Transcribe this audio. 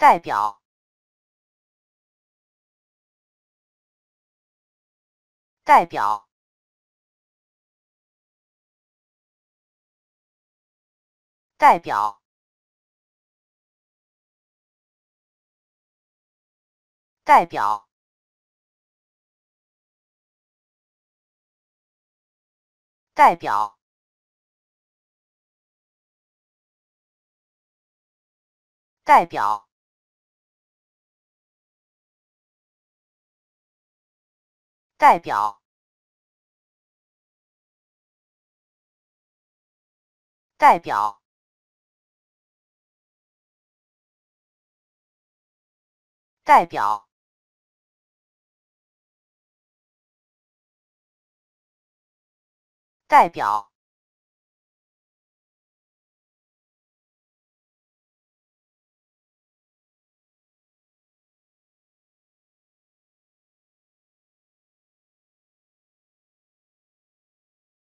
代表，代表，代表，代表，代表。代表，代表，代表，代表。